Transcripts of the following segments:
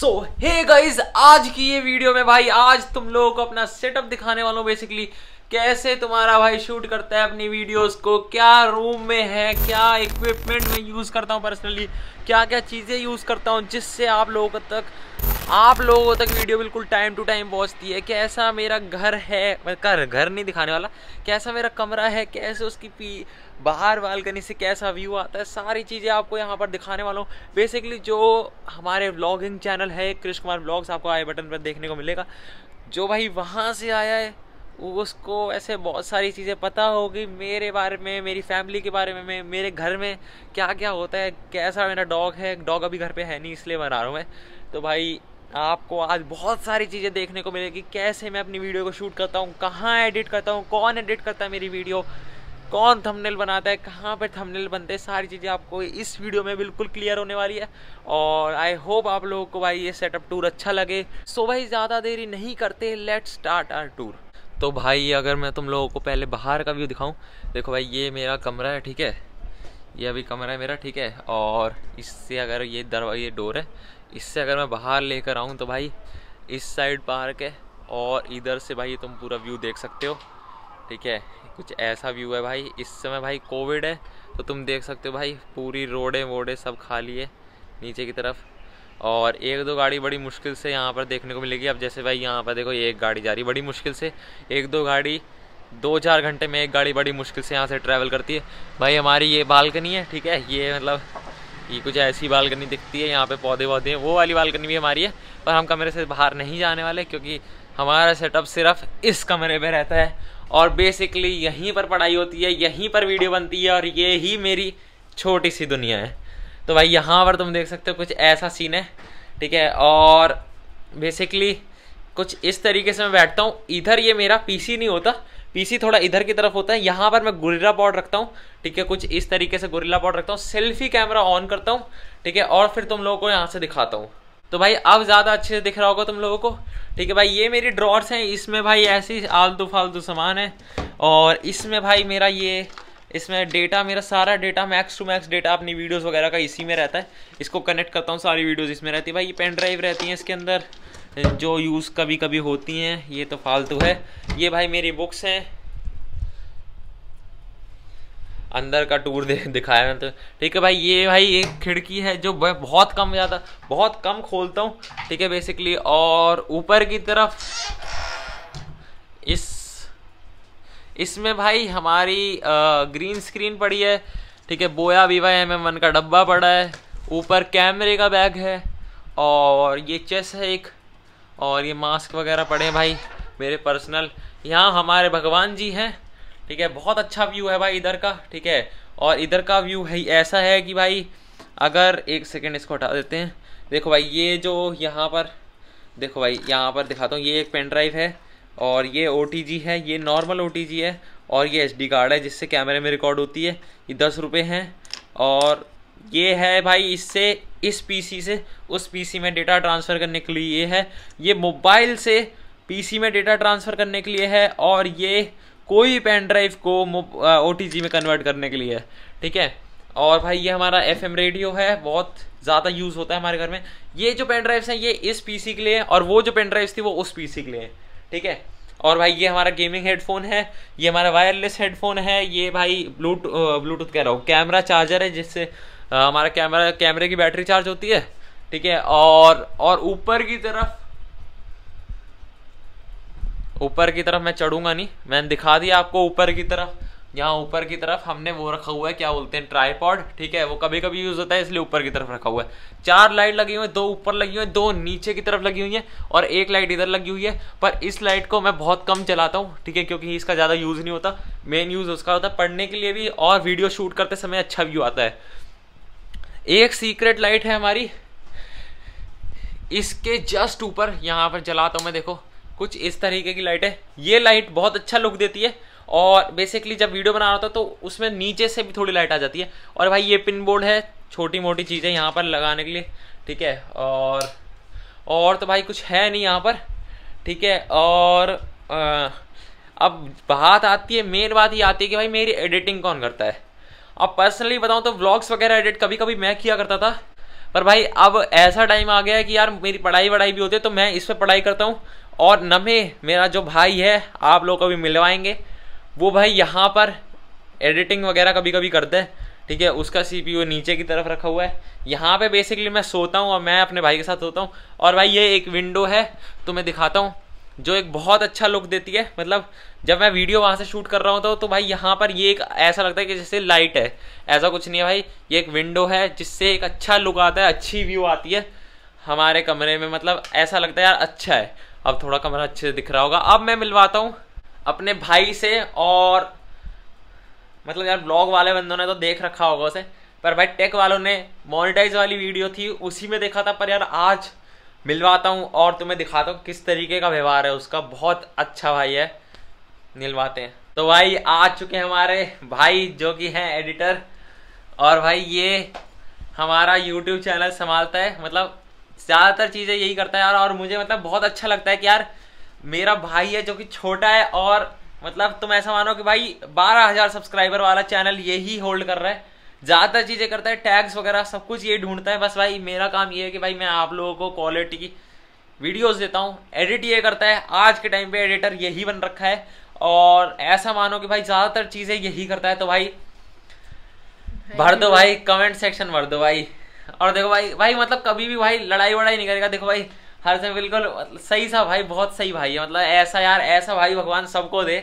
सो hey guys आज की ये वीडियो में भाई आज तुम लोगों को अपना सेटअप दिखाने वाला हूँ बेसिकली कैसे तुम्हारा भाई शूट करता है अपनी वीडियोस को क्या रूम में है क्या इक्विपमेंट में यूज़ करता हूँ पर्सनली क्या क्या चीज़ें यूज़ करता हूँ जिससे आप लोगों तक आप लोगों तक वीडियो बिल्कुल टाइम टू टाइम पहुँचती है कैसा मेरा घर है घर घर नहीं दिखाने वाला कैसा मेरा कमरा है कैसे उसकी पी बाहर बालकनी से कैसा व्यू आता है सारी चीज़ें आपको यहाँ पर दिखाने वाला हूँ बेसिकली जो हमारे ब्लॉगिंग चैनल है कृष्ण कुमार ब्लॉग्स आपको आई बटन पर देखने को मिलेगा जो भाई वहाँ से आया है उसको ऐसे बहुत सारी चीज़ें पता होगी मेरे बारे में मेरी फैमिली के बारे में मेरे घर में क्या क्या होता है कैसा मेरा डॉग है डॉग अभी घर पे है नहीं इसलिए बना रहा हूँ मैं तो भाई आपको आज बहुत सारी चीज़ें देखने को मिलेगी कैसे मैं अपनी वीडियो को शूट करता हूँ कहाँ एडिट करता हूँ कौन एडिट करता है मेरी वीडियो कौन थंबनेल बनाता है कहाँ पर थंबनेल बनते हैं सारी चीज़ें आपको इस वीडियो में बिल्कुल क्लियर होने वाली है और आई होप आप लोगों को भाई ये सेटअप टूर अच्छा लगे सो भाई ज़्यादा देरी नहीं करते लेट्स स्टार्ट आर टूर तो भाई अगर मैं तुम लोगों को पहले बाहर का व्यू दिखाऊं देखो भाई ये मेरा कमरा है ठीक है ये अभी कमरा है मेरा ठीक है और इससे अगर ये दरवा ये डोर है इससे अगर मैं बाहर लेकर आऊँ तो भाई इस साइड पार्क है और इधर से भाई तुम पूरा व्यू देख सकते हो ठीक है कुछ ऐसा व्यू है भाई इस समय भाई कोविड है तो तुम देख सकते हो भाई पूरी रोडें वोडें सब खाली है नीचे की तरफ और एक दो गाड़ी बड़ी मुश्किल से यहाँ पर देखने को मिलेगी अब जैसे भाई यहाँ पर देखो एक गाड़ी जा रही बड़ी मुश्किल से एक दो गाड़ी दो चार घंटे में एक गाड़ी बड़ी मुश्किल से यहाँ से ट्रैवल करती है भाई हमारी ये बालकनी है ठीक है ये मतलब ये कुछ ऐसी बालकनी दिखती है यहाँ पे पौधे पौधे हैं वो वाली बालकनी भी हमारी है पर हम कमरे से बाहर नहीं जाने वाले क्योंकि हमारा सेटअप सिर्फ इस कमरे में रहता है और बेसिकली यहीं पर पढ़ाई होती है यहीं पर वीडियो बनती है और ये ही मेरी छोटी सी दुनिया है तो भाई यहाँ पर तुम देख सकते हो कुछ ऐसा सीन है ठीक है और बेसिकली कुछ इस तरीके से मैं बैठता हूँ इधर ये मेरा पीसी नहीं होता पीसी थोड़ा इधर की तरफ होता है यहाँ पर मैं गुरिल्ला पॉड रखता हूँ ठीक है कुछ इस तरीके से गुरिल्ला पॉड रखता हूँ सेल्फी कैमरा ऑन करता हूँ ठीक है और फिर तुम लोगों को यहाँ से दिखाता हूँ तो भाई अब ज़्यादा अच्छे से दिख रहा होगा तुम लोगों को ठीक है भाई ये मेरी ड्रॉर्स हैं इसमें भाई ऐसी आलतू फालतू सामान है और इसमें भाई मेरा ये इसमें डेटा मेरा सारा data max to max data अपनी वीडियोस वगैरह का इसी में रहता है इसको कनेक्ट करता हूँ सारी वीडियोस इसमें रहती है भाई ये पेन ड्राइव रहती हैं इसके अंदर जो यूज़ कभी कभी होती हैं ये तो फालतू है ये भाई मेरी बुक्स हैं अंदर का टूर दे, दिखाया मैं तो ठीक है भाई ये भाई एक खिड़की है जो बहुत कम ज़्यादा बहुत कम खोलता हूँ ठीक है बेसिकली और ऊपर की तरफ इसमें भाई हमारी आ, ग्रीन स्क्रीन पड़ी है ठीक है बोया वीवा एम एम वन का डब्बा पड़ा है ऊपर कैमरे का बैग है और ये चेस है एक और ये मास्क वगैरह पड़े हैं भाई मेरे पर्सनल यहाँ हमारे भगवान जी हैं ठीक है बहुत अच्छा व्यू है भाई इधर का ठीक है और इधर का व्यू है ऐसा है कि भाई अगर एक सेकेंड इसको हटा देते हैं देखो भाई ये जो यहाँ पर देखो भाई यहाँ पर दिखाता हूँ ये एक पेन ड्राइव है और ये ओ है ये नॉर्मल ओ है और ये एच कार्ड है जिससे कैमरे में रिकॉर्ड होती है ये दस रुपये हैं और ये है भाई इससे इस पीसी से उस पीसी में डेटा ट्रांसफ़र करने के लिए ये है ये मोबाइल से पीसी में डेटा ट्रांसफ़र करने के लिए है और ये कोई भी पेन ड्राइव को ओ में कन्वर्ट करने के लिए है ठीक है और भाई ये हमारा एफ रेडियो है बहुत ज़्यादा यूज़ होता है हमारे घर में ये जो पेन ड्राइव्स हैं ये इस पीसी के लिए और वो जो पेन ड्राइव्स थी वो उस पीसी के लिए ठीक है और भाई ये हमारा गेमिंग हेडफोन है ये हमारा वायरलेस हेडफोन है ये भाई ब्लूट ब्लूटूथ कह रहा हूँ कैमरा चार्जर है जिससे हमारा कैमरा कैमरे की बैटरी चार्ज होती है ठीक है और और ऊपर की तरफ ऊपर की तरफ मैं चढ़ूंगा नहीं मैंने दिखा दिया आपको ऊपर की तरफ यहाँ ऊपर की तरफ हमने वो रखा हुआ है क्या बोलते हैं ट्राईपॉड ठीक है वो कभी कभी यूज़ होता है इसलिए ऊपर की तरफ रखा हुआ है चार लाइट लगी हुई है दो ऊपर लगी हुई है दो नीचे की तरफ लगी हुई है और एक लाइट इधर लगी हुई है पर इस लाइट को मैं बहुत कम चलाता हूँ ठीक है क्योंकि इसका ज़्यादा यूज़ नहीं होता मेन यूज़ उसका होता है पढ़ने के लिए भी और वीडियो शूट करते समय अच्छा व्यू आता है एक सीक्रेट लाइट है हमारी इसके जस्ट ऊपर यहाँ पर जलाता हूँ मैं देखो कुछ इस तरीके की लाइट है ये लाइट बहुत अच्छा लुक देती है और बेसिकली जब वीडियो बना रहा था तो उसमें नीचे से भी थोड़ी लाइट आ जाती है और भाई ये पिन बोर्ड है छोटी मोटी चीज़ें यहाँ पर लगाने के लिए ठीक है और और तो भाई कुछ है नहीं यहाँ पर ठीक है और आ, अब बात आती है मेन बात ये आती है कि भाई मेरी एडिटिंग कौन करता है अब पर्सनली बताऊँ तो ब्लॉग्स वगैरह एडिट कभी कभी मैं किया करता था पर भाई अब ऐसा टाइम आ गया है कि यार मेरी पढ़ाई वढ़ाई भी होती है तो मैं इस पर पढ़ाई करता हूँ और नमे मेरा जो भाई है आप लोग कभी मिलवाएंगे वो भाई यहाँ पर एडिटिंग वगैरह कभी कभी करते हैं ठीक है उसका सीपीयू नीचे की तरफ रखा हुआ है यहाँ पे बेसिकली मैं सोता हूँ और मैं अपने भाई के साथ सोता हूँ और भाई ये एक विंडो है तो मैं दिखाता हूँ जो एक बहुत अच्छा लुक देती है मतलब जब मैं वीडियो वहाँ से शूट कर रहा होता हूँ तो भाई यहाँ पर ये एक ऐसा लगता है कि जैसे लाइट है ऐसा कुछ नहीं है भाई ये एक विंडो है जिससे एक अच्छा लुक आता है अच्छी व्यू आती है हमारे कमरे में मतलब ऐसा लगता है यार अच्छा है अब थोड़ा कमरा अच्छे से दिख रहा होगा अब मैं मिलवाता हूँ अपने भाई से और मतलब यार ब्लॉग वाले बंदों ने तो देख रखा होगा उसे पर भाई टेक वालों ने मोनिटाइज वाली वीडियो थी उसी में देखा था पर यार आज मिलवाता हूँ और तुम्हें दिखाता हूँ किस तरीके का व्यवहार है उसका बहुत अच्छा भाई है मिलवाते हैं तो भाई आ चुके हैं हमारे भाई जो कि हैं एडिटर और भाई ये हमारा यूट्यूब चैनल संभालता है मतलब ज़्यादातर चीज़ें यही करता है यार और मुझे मतलब बहुत अच्छा लगता है कि यार मेरा भाई है जो कि छोटा है और मतलब तुम ऐसा मानो कि भाई बारह हज़ार सब्सक्राइबर वाला चैनल यही होल्ड कर रहा है ज़्यादातर चीज़ें करता है टैग्स वगैरह सब कुछ ये ढूंढता है बस भाई मेरा काम ये है कि भाई मैं आप लोगों को क्वालिटी की वीडियोस देता हूँ एडिट ये करता है आज के टाइम पे एडिटर यही बन रखा है और ऐसा मानो कि भाई ज़्यादातर चीज़ें यही करता है तो भाई भर दो भाई कमेंट सेक्शन भर दो भाई और देखो भाई भाई मतलब कभी भी भाई लड़ाई वड़ाई नहीं करेगा देखो भाई हर समय बिल्कुल मतलब सही सा भाई बहुत सही भाई है मतलब ऐसा यार ऐसा भाई भगवान सबको दे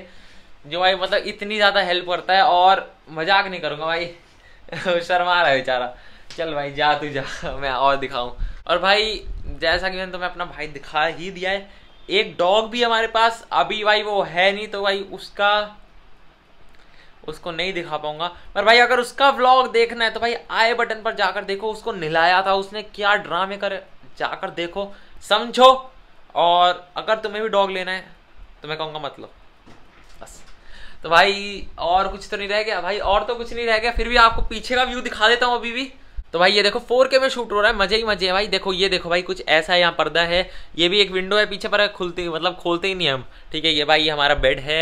जो भाई मतलब इतनी ज़्यादा हेल्प करता है और मजाक नहीं करूँगा भाई शर्मा रहा है बेचारा चल भाई जा तू जा मैं और दिखाऊँ और भाई जैसा कि मैंने तुम्हें तो अपना भाई दिखा ही दिया है एक डॉग भी हमारे पास अभी भाई वो है नहीं तो भाई उसका उसको नहीं दिखा पाऊंगा पर भाई अगर उसका व्लॉग देखना है तो भाई आए बटन पर जाकर देखो उसको निलाया था उसने क्या ड्रामे कर जाकर देखो समझो और अगर तुम्हें भी डॉग लेना है तो मैं कहूँगा मतलब बस तो भाई और कुछ तो नहीं रह गया भाई और तो कुछ नहीं रह गया फिर भी आपको पीछे का व्यू दिखा देता हूँ अभी भी तो भाई ये देखो फोर के में शूट हो रहा है मजे ही मजे है भाई देखो ये देखो भाई कुछ ऐसा है यहाँ पर्दा है ये भी एक विंडो है पीछे पर खुलती मतलब खोलते ही नहीं हम ठीक है ये भाई हमारा बेड है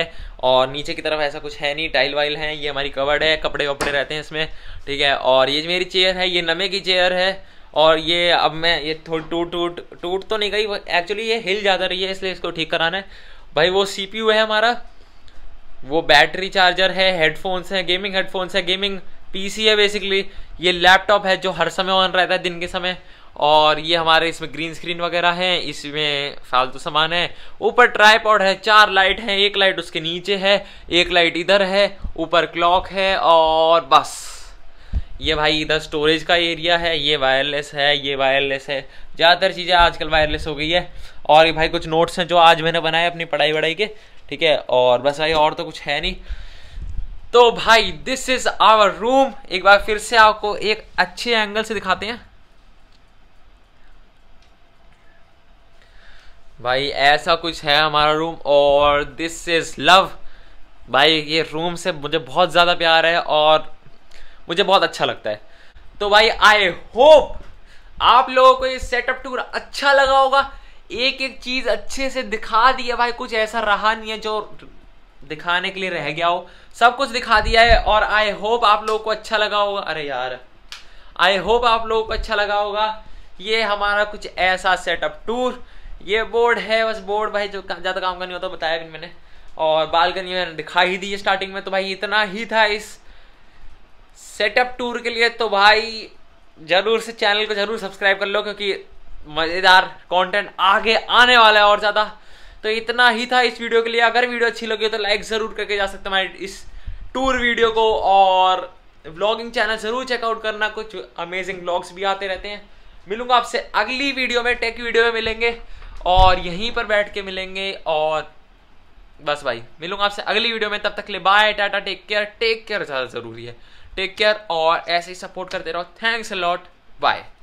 और नीचे की तरफ ऐसा कुछ है नहीं टाइल वाइल है ये हमारी कवर्ड है कपड़े वपड़े रहते हैं इसमें ठीक है और ये मेरी चेयर है ये नमे की चेयर है और ये अब मैं ये थोड़ी टूट टूट टूट तो नहीं गई एक्चुअली ये हिल ज़्यादा रही है इसलिए इसको ठीक कराना है भाई वो सी है हमारा वो बैटरी चार्जर है हेडफोन्स हैं गेमिंग हेडफोन्स है गेमिंग पीसी है बेसिकली ये लैपटॉप है जो हर समय ऑन रहता है दिन के समय और ये हमारे इसमें ग्रीन स्क्रीन वगैरह है इसमें फालतू सामान है ऊपर ट्राईपॉड है चार लाइट है एक लाइट उसके नीचे है एक लाइट इधर है ऊपर क्लॉक है और बस ये भाई इधर स्टोरेज का एरिया है ये वायरलेस है ये वायरलेस है ज़्यादातर चीज़ें आजकल वायरलेस हो गई है और ये भाई कुछ नोट्स हैं जो आज मैंने बनाए अपनी पढ़ाई वढ़ाई के ठीक है और बस भाई और तो कुछ है नहीं तो भाई दिस इज आवर रूम एक बार फिर से आपको एक अच्छे एंगल से दिखाते हैं भाई ऐसा कुछ है हमारा रूम और दिस इज लव भाई ये रूम से मुझे बहुत ज़्यादा प्यार है और मुझे बहुत अच्छा लगता है तो भाई आई होप आप लोगों को ये सेटअप टूर अच्छा लगा होगा एक एक चीज़ अच्छे से दिखा दी है भाई कुछ ऐसा रहा नहीं है जो दिखाने के लिए रह गया हो सब कुछ दिखा दिया है और आई होप आप लोगों को अच्छा लगा होगा अरे यार आई होप आप लोगों को अच्छा लगा होगा ये हमारा कुछ ऐसा सेटअप टूर ये बोर्ड है बस बोर्ड भाई जो ज़्यादा काम का नहीं होता तो बताया भी मैंने और बालकनी मैंने दिखा ही दी स्टार्टिंग में तो भाई इतना ही था इस सेटअप टूर के लिए तो भाई ज़रूर से चैनल को ज़रूर सब्सक्राइब कर लो क्योंकि मज़ेदार कंटेंट आगे आने वाला है और ज़्यादा तो इतना ही था इस वीडियो के लिए अगर वीडियो अच्छी लगी तो लाइक ज़रूर करके जा सकते हमारे इस टूर वीडियो को और व्लॉगिंग चैनल ज़रूर चेकआउट करना कुछ अमेजिंग व्लॉग्स भी आते रहते हैं मिलूंगा आपसे अगली वीडियो में टेक वीडियो में मिलेंगे और यहीं पर बैठ के मिलेंगे और बस भाई मिलूंगा आपसे अगली वीडियो में तब तक ले bye tata take care take care ज़्यादा ज़रूरी है टेक केयर और ऐसे ही सपोर्ट करते रहो थैंक्स अ लॉट बाय